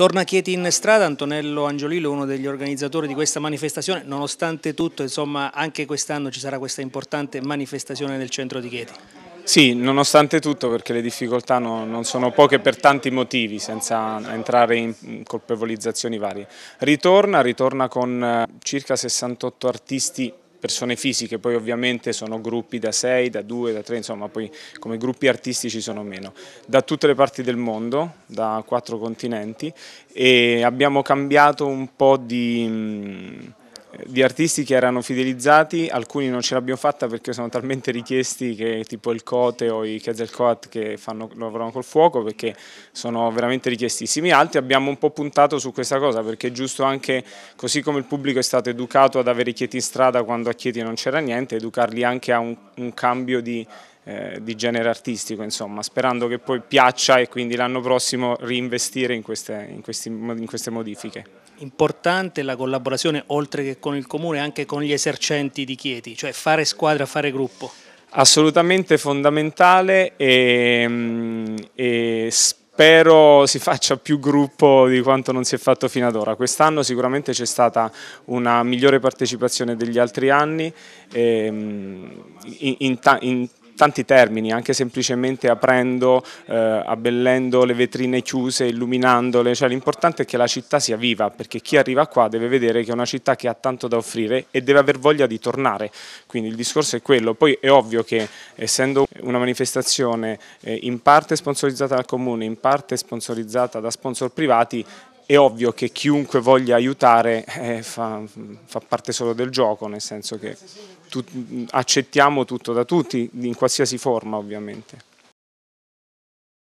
Torna Chieti in strada, Antonello Angiolillo, uno degli organizzatori di questa manifestazione, nonostante tutto, insomma, anche quest'anno ci sarà questa importante manifestazione nel centro di Chieti. Sì, nonostante tutto perché le difficoltà no, non sono poche per tanti motivi senza entrare in colpevolizzazioni varie. Ritorna, ritorna con eh, circa 68 artisti persone fisiche, poi ovviamente sono gruppi da 6, da 2, da 3, insomma poi come gruppi artistici sono meno, da tutte le parti del mondo, da quattro continenti e abbiamo cambiato un po' di mm, di artisti che erano fidelizzati, alcuni non ce l'abbiamo fatta perché sono talmente richiesti che tipo il Cote o i Coat che fanno, lavorano col fuoco perché sono veramente richiestissimi, altri abbiamo un po' puntato su questa cosa perché è giusto anche così come il pubblico è stato educato ad avere i Chieti in strada quando a Chieti non c'era niente, educarli anche a un, un cambio di eh, di genere artistico, insomma, sperando che poi piaccia e quindi l'anno prossimo reinvestire in queste, in, questi, in queste modifiche importante la collaborazione oltre che con il comune anche con gli esercenti di Chieti, cioè fare squadra, fare gruppo. Assolutamente fondamentale e, e spero si faccia più gruppo di quanto non si è fatto fino ad ora. Quest'anno sicuramente c'è stata una migliore partecipazione degli altri anni. E, ehm, in, in, in tanti termini, anche semplicemente aprendo, eh, abbellendo le vetrine chiuse, illuminandole, cioè l'importante è che la città sia viva, perché chi arriva qua deve vedere che è una città che ha tanto da offrire e deve aver voglia di tornare, quindi il discorso è quello. Poi è ovvio che essendo una manifestazione eh, in parte sponsorizzata dal comune, in parte sponsorizzata da sponsor privati, è ovvio che chiunque voglia aiutare eh, fa, fa, parte solo del gioco, nel senso che tu, accettiamo tutto da tutti, in qualsiasi forma ovviamente.